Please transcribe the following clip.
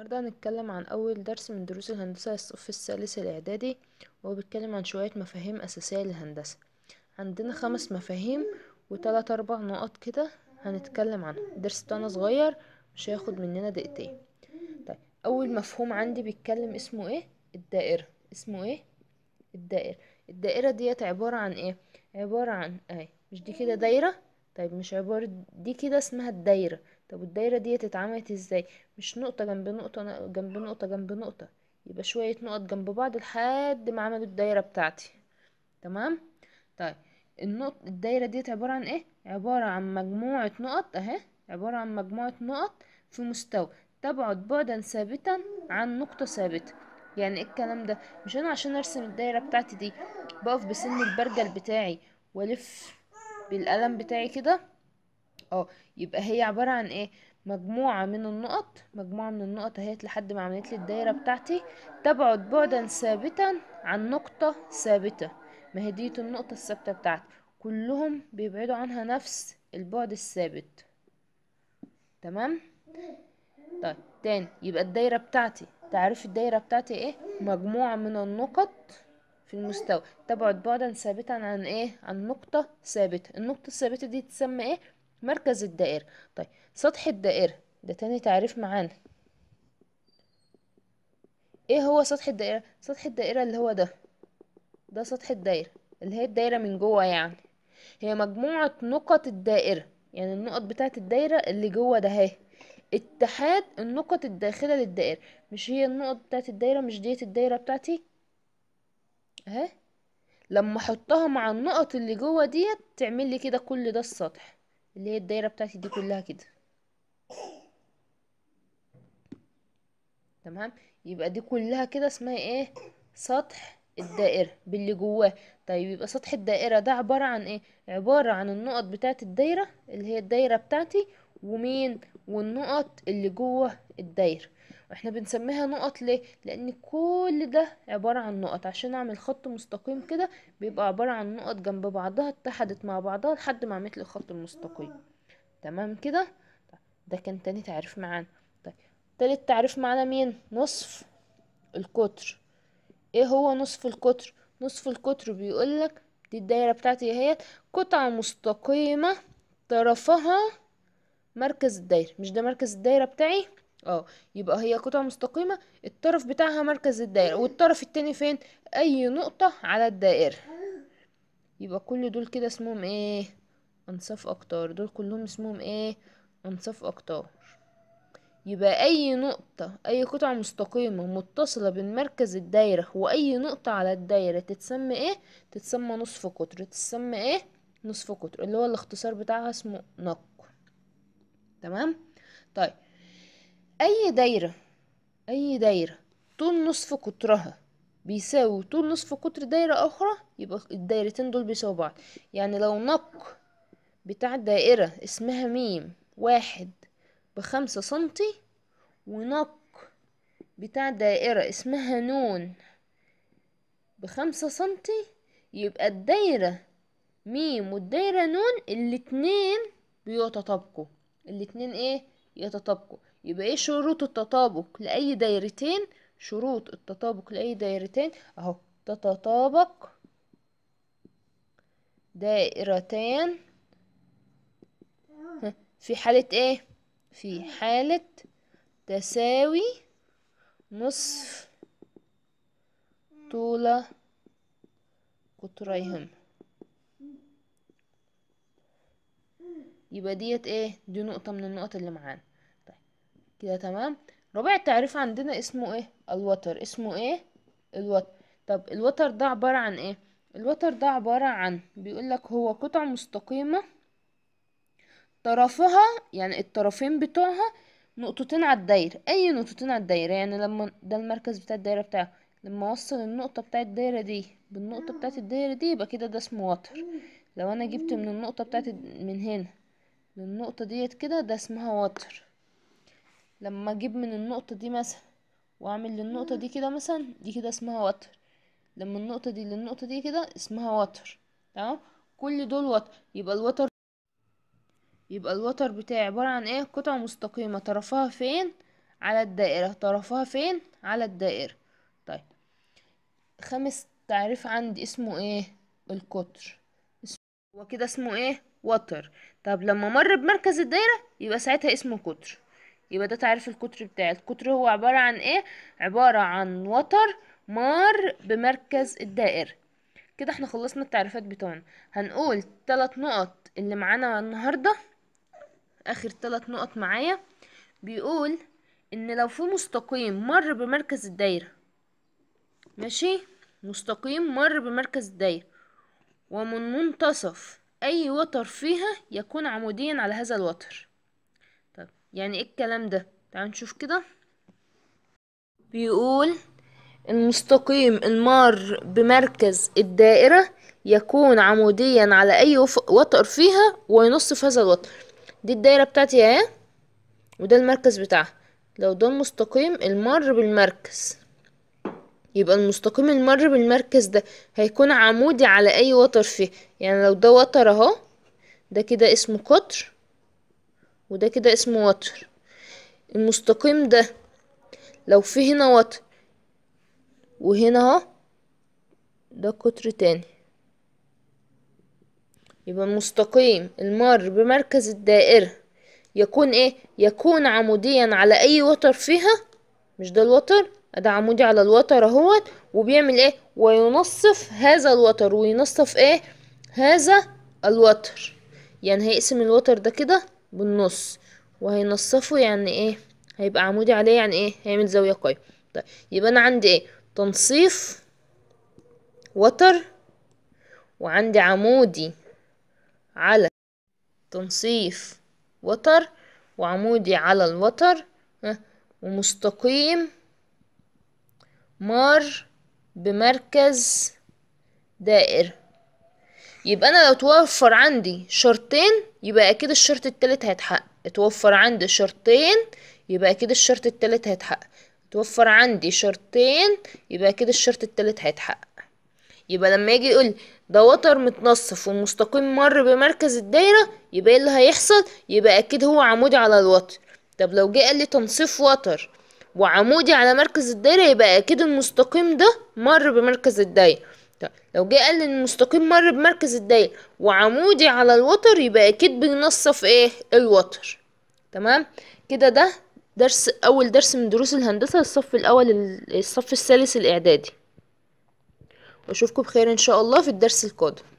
النهاردة هنتكلم عن أول درس من دروس الهندسة الصف الثالث الإعدادي وهو بيتكلم عن شوية مفاهيم أساسية للهندسة عندنا خمس مفاهيم وتلات أربع نقط كده هنتكلم عنها الدرس بتاعنا صغير مش هياخد مننا دقيقتين طيب أول مفهوم عندي بيتكلم اسمه إيه الدائرة اسمه إيه الدائرة الدائرة ديت عبارة عن إيه عبارة عن أهي مش دي كده دايرة طيب مش عبارة دي كده اسمها الدايرة طب الدايرة ديت اتعملت ازاي مش نقطة جنب نقطة جنب نقطة جنب نقطة يبقى شوية نقط جنب بعض لحد ما عملوا الدايرة بتاعتي تمام طيب النقط الدايرة ديت عبارة عن ايه عبارة عن مجموعة نقط اهي عبارة عن مجموعة نقط في مستوى تبعد بعدا ثابتا عن نقطة ثابتة يعني ايه الكلام ده مش انا عشان ارسم الدايرة بتاعتي دي بقف بسن البرجل بتاعي والف بالقلم بتاعي كده اه يبقى هي عبارة عن ايه مجموعة من النقط مجموعة من النقط اهيت لحد ما عملت لي الدايرة بتاعتي تبعد بعدا ثابتا عن نقطة ثابتة ما هي ديت النقطة الثابتة بتاعتي كلهم بيبعدوا عنها نفس البعد الثابت تمام طيب تاني يبقى الدايرة بتاعتي تعرف الدايرة بتاعتي ايه مجموعة من النقط في المستوى تبعد بعدا ثابتا عن ايه عن نقطة ثابتة النقطة الثابتة دي تسمى ايه مركز الدائرة طيب سطح الدائرة ده تاني تعريف معانا ايه هو سطح الدائرة سطح الدائرة اللي هو ده ده سطح الدائرة اللي هي الدائرة من جوه يعني هي مجموعة نقط الدائرة يعني النقط بتاعة الدائرة اللي جوه ده اهي اتحاد النقط الداخلة للدائرة مش هي النقط بتاعة الدائرة مش ديت الدائرة بتاعتي اهي لما احطها مع النقط اللي جوه ديت تعمل لي كده كل ده السطح اللي هي الدايرة بتاعتي دي كلها كده تمام يبقى دي كلها كده اسمها ايه سطح الدائرة باللي جواه طيب يبقى سطح الدائرة ده عبارة عن ايه عبارة عن النقط بتاعة الدايرة اللي هي الدايرة بتاعتي ومين والنقط اللي جوه الدايرة واحنا بنسميها نقط ليه لان كل ده عبارة عن نقط عشان اعمل خط مستقيم كده بيبقى عبارة عن نقط جنب بعضها اتحدت مع بعضها لحد ما عملت الخط المستقيم تمام كده ده كان تاني تعريف معانا طيب تالت تعريف معانا مين نصف القطر ايه هو نصف القطر نصف القطر بيقولك دي الدايرة بتاعتي هي قطعة مستقيمة طرفها مركز الدايرة مش ده مركز الدايرة بتاعي اه يبقى هي قطعة مستقيمة الطرف بتاعها مركز الدائرة والطرف التاني فين اي نقطة على الدائرة يبقى كل دول كده اسمهم ايه انصاف اقطار دول كلهم اسمهم ايه انصاف اقطار يبقى اي نقطة اي قطعة مستقيمة متصلة بين مركز الدايرة واي نقطة على الدايرة تتسمى ايه تتسمى نصف قطر تتسمى ايه نصف قطر اللي هو الاختصار بتاعها اسمه نق تمام طيب اي دايرة اي دايرة طول نصف قطرها بيساوي طول نصف قطر دايرة اخرى يبقى الدايرتين دول بيساوي بعض يعني لو نق بتاع دائرة اسمها ميم واحد بخمسة سنتي ونق بتاع دائرة اسمها نون بخمسة سنتي يبقى الدايرة ميم والدايرة نون الاتنين بيتطابقوا الاتنين ايه يتطابقوا يبقى ايه شروط التطابق لأي دايرتين شروط التطابق لأي دايرتين اهو تتطابق دائرتان في حالة ايه في حالة تساوي نصف طول قطريهم يبقى ديت ايه دي نقطة من النقط اللي معانا كده تمام ربع تعريف عندنا اسمه ايه الوتر اسمه ايه الوتر طب الوتر ده عبارة عن ايه الوتر ده عبارة عن بيقولك هو قطعة مستقيمة طرفها يعني الطرفين بتوعها نقطتين على الدايرة اي نقطتين على الدايرة يعني لما ده المركز بتاع الدايرة بتاعه لما اوصل النقطة بتاعة الدايرة دي بالنقطة بتاعت الدايرة دي يبقى كده ده اسمه وتر لو انا جبت من النقطة بتاعت من هنا للنقطة ديت كده ده اسمها وتر لما اجيب من النقطة دي مثلا واعمل للنقطة دي كده مثلا دي كده اسمها وتر لما النقطة دي للنقطة دي كده اسمها وتر تمام كل دول وتر يبقى الوتر يبقى الوتر بتاعي عبارة عن ايه قطعه مستقيمة طرفها فين على الدائرة طرفها فين على الدائرة طيب خامس تعريف عندي اسمه ايه القطر هو كده اسمه ايه وتر طب لما مر بمركز الدايرة يبقى ساعتها اسمه قطر يبقى ده تعريف القطر بتاعي القطر هو عبارة عن ايه عبارة عن وتر مار بمركز الدائرة كده احنا خلصنا التعريفات بتوعنا هنقول تلات نقط اللي معانا النهاردة اخر تلات نقط معايا بيقول ان لو في مستقيم مر بمركز الدايرة ماشي مستقيم مر بمركز الدايرة ومن منتصف اي وتر فيها يكون عموديا على هذا الوتر يعني ايه الكلام ده تعال نشوف كده بيقول المستقيم المار بمركز الدائرة يكون عموديا على أي وتر فيها وينص في هذا الوتر دي الدايرة بتاعتي اهي إيه؟ وده المركز بتاعها لو ده المستقيم المار بالمركز يبقى المستقيم المر بالمركز ده هيكون عمودي على أي وتر فيه يعني لو ده وتر اهو ده كده اسمه قطر وده كده اسمه وتر المستقيم ده لو في هنا وتر وهنا اهو ده قطر تاني يبقى المستقيم المار بمركز الدائرة يكون ايه يكون عموديا على اي وتر فيها مش ده الوتر ده عمودي على الوتر اهوت وبيعمل ايه وينصف هذا الوتر وينصف ايه هذا الوتر يعني هيقسم الوتر ده كده بالنص وهينصفه يعني ايه هيبقى عمودي عليه يعني ايه هيعمل زاوية قايمة طيب يبقى انا عندي ايه تنصيف وتر وعندي عمودي على تنصيف وتر وعمودي على الوتر ومستقيم مار بمركز دائرة يبقى انا لو توفر عندي شرطين يبقى اكيد الشرط التالت هيتحقق اتوفر عندي شرطين يبقى اكيد الشرط التالت هيتحقق اتوفر عندي شرطين يبقى اكيد الشرط التالت هيتحقق يبقى لما يجي يقول ده وتر متنصف والمستقيم مر بمركز الدايرة يبقى ايه اللي هيحصل يبقى اكيد هو عمودي على الوتر طب لو جه قال لي تنصيف وتر وعمودي على مركز الدايرة يبقى اكيد المستقيم ده مر بمركز الدايرة لو جه قال ان المستقيم مر بمركز الدايرة وعمودي على الوتر يبقى اكيد بينصف ايه الوتر تمام كده ده درس اول درس من دروس الهندسة الصف الاول الصف الثالث الاعدادي واشوفكم بخير ان شاء الله في الدرس القادم